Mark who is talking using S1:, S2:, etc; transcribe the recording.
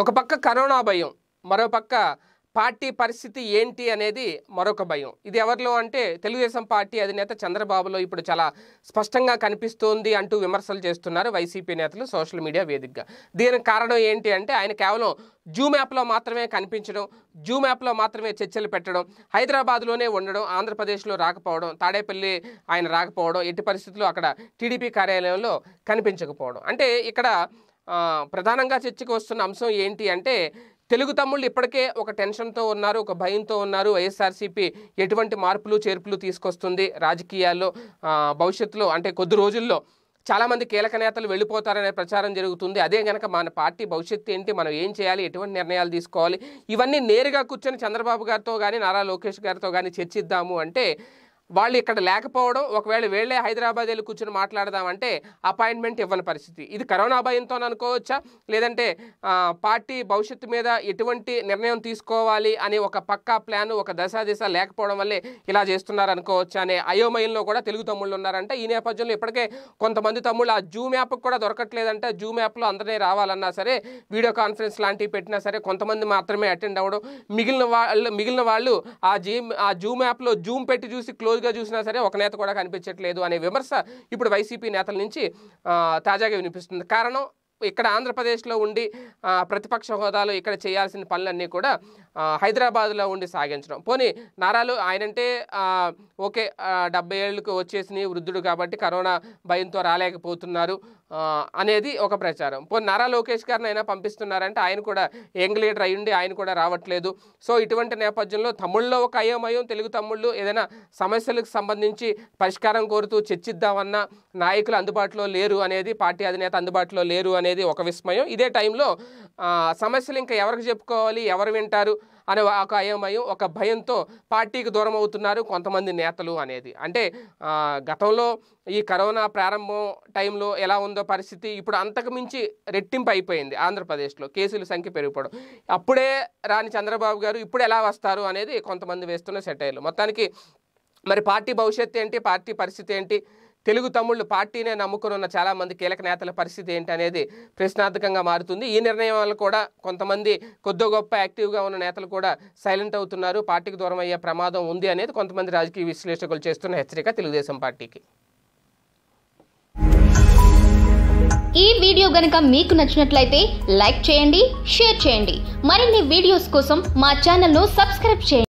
S1: ఒక పక్క కరోనా భయం మరోపక్క పార్టీ పరిస్థితి ఏంటి అనేది మరొక భయం ఇది ఎవరిలో అంటే తెలుగుదేశం పార్టీ అధినేత చంద్రబాబులో ఇప్పుడు చాలా స్పష్టంగా కనిపిస్తోంది అంటూ విమర్శలు చేస్తున్నారు వైసీపీ నేతలు సోషల్ మీడియా వేదికగా దీనికి కారణం ఏంటి అంటే ఆయన కేవలం జూమ్ యాప్లో మాత్రమే కనిపించడం జూమ్ యాప్లో మాత్రమే చర్చలు పెట్టడం హైదరాబాద్లోనే ఉండడం ఆంధ్రప్రదేశ్లో రాకపోవడం తాడేపల్లి ఆయన రాకపోవడం ఎట్టి పరిస్థితుల్లో అక్కడ టీడీపీ కార్యాలయంలో కనిపించకపోవడం అంటే ఇక్కడ ప్రధానంగా చర్చకు వస్తున్న అంశం ఏంటి అంటే తెలుగు తమ్ముళ్ళు ఇప్పటికే ఒక టెన్షన్తో ఉన్నారు ఒక భయంతో ఉన్నారు వైఎస్ఆర్సీపీ ఎటువంటి మార్పులు చేర్పులు తీసుకొస్తుంది రాజకీయాల్లో భవిష్యత్తులో అంటే కొద్ది రోజుల్లో చాలామంది కీలక నేతలు వెళ్ళిపోతారనే ప్రచారం జరుగుతుంది అదే కనుక మన పార్టీ భవిష్యత్తు ఏంటి మనం ఏం చేయాలి ఎటువంటి నిర్ణయాలు తీసుకోవాలి ఇవన్నీ నేరుగా కూర్చొని చంద్రబాబు గారితో కానీ నారా లోకేష్ గారితో కానీ చర్చిద్దాము అంటే వాళ్ళు ఇక్కడ లేకపోవడం ఒకవేళ వెళ్ళే హైదరాబాద్ వెళ్ళి కూర్చొని మాట్లాడదామంటే అపాయింట్మెంట్ ఇవ్వని పరిస్థితి ఇది కరోనా భయంతో అనుకోవచ్చా లేదంటే పార్టీ భవిష్యత్తు మీద ఎటువంటి నిర్ణయం తీసుకోవాలి అని ఒక పక్కా ప్లాన్ ఒక దశ దిశ లేకపోవడం వల్లే ఇలా చేస్తున్నారు అనుకోవచ్చా అనే అయోమయంలో కూడా తెలుగు తమ్ముళ్ళు ఉన్నారంటే ఈ నేపథ్యంలో ఇప్పటికే కొంతమంది తమ్ముళ్ళు ఆ జూమ్ యాప్ కూడా దొరకట్లేదంటే జూమ్ యాప్లో అందరినీ రావాలన్నా సరే వీడియో కాన్ఫరెన్స్ లాంటివి పెట్టినా సరే కొంతమంది మాత్రమే అటెండ్ అవ్వడం మిగిలిన వాళ్ళు మిగిలిన వాళ్ళు ఆ జీమ్ ఆ జూమ్ యాప్లో జూమ్ పెట్టి చూసి క్లోజ్ ఎటుగా చూసినా సరే ఒక నేత కూడా కనిపించట్లేదు అనే విమర్శ ఇప్పుడు వైసీపీ నేతల నుంచి తాజాగా వినిపిస్తుంది కారణం ఇక్కడ ఆంధ్రప్రదేశ్లో ఉండి ప్రతిపక్ష హోదాలో ఇక్కడ చేయాల్సిన పనులన్నీ కూడా హైదరాబాద్లో ఉండి సాగించడం పోనీ నారాలు ఆయనంటే ఓకే డెబ్బై ఏళ్ళకు వచ్చేసినాయి వృద్ధుడు కాబట్టి కరోనా భయంతో రాలేకపోతున్నారు అనేది ఒక ప్రచారం పోనీ నారా లోకేష్ గారిని అయినా పంపిస్తున్నారంటే ఆయన కూడా యంగ్ లీడర్ అయ్యుండి ఆయన కూడా రావట్లేదు సో ఇటువంటి నేపథ్యంలో తమిళ్లో ఒక అయోమయం తెలుగు తమ్ముళ్ళు ఏదైనా సమస్యలకు సంబంధించి పరిష్కారం కోరుతూ చర్చిద్దామన్న నాయకులు అందుబాటులో లేరు అనేది పార్టీ అధినేత అందుబాటులో లేరు అనేది ఒక విస్మయం ఇదే టైంలో సమస్యలు ఇంకా ఎవరికి చెప్పుకోవాలి ఎవరు వింటారు అనే ఒక అయోమయం ఒక భయంతో పార్టీకి దూరం అవుతున్నారు కొంతమంది నేతలు అనేది అంటే గతంలో ఈ కరోనా ప్రారంభం టైంలో ఎలా ఉందో పరిస్థితి ఇప్పుడు అంతకు మించి రెట్టింపు అయిపోయింది ఆంధ్రప్రదేశ్లో కేసుల సంఖ్య పెరిగిపోవడం అప్పుడే రాని చంద్రబాబు గారు ఇప్పుడు ఎలా వస్తారు అనేది కొంతమంది వేస్తున్న సెటైలు మొత్తానికి మరి పార్టీ భవిష్యత్తు ఏంటి పార్టీ పరిస్థితి ఏంటి తెలుగు తమ్ముళ్ళు పార్టీనే నమ్ముకుని ఉన్న చాలామంది కీలక నేతల పరిస్థితి ఏంటి అనేది ప్రశ్నార్థకంగా మారుతుంది ఈ నిర్ణయం వల్ల కూడా కొంతమంది కొద్ది గొప్ప యాక్టివ్గా ఉన్న నేతలు కూడా సైలెంట్ అవుతున్నారు పార్టీకి దూరం అయ్యే ప్రమాదం ఉంది అనేది కొంతమంది రాజకీయ విశ్లేషకులు చేస్తున్న హెచ్చరిక తెలుగుదేశం పార్టీకి ఈ వీడియో గనక మీకు నచ్చినట్లయితే లైక్ చేయండి షేర్ చేయండి మరిన్ని వీడియోస్ కోసం మా ఛానల్ను సబ్స్క్రైబ్ చేయండి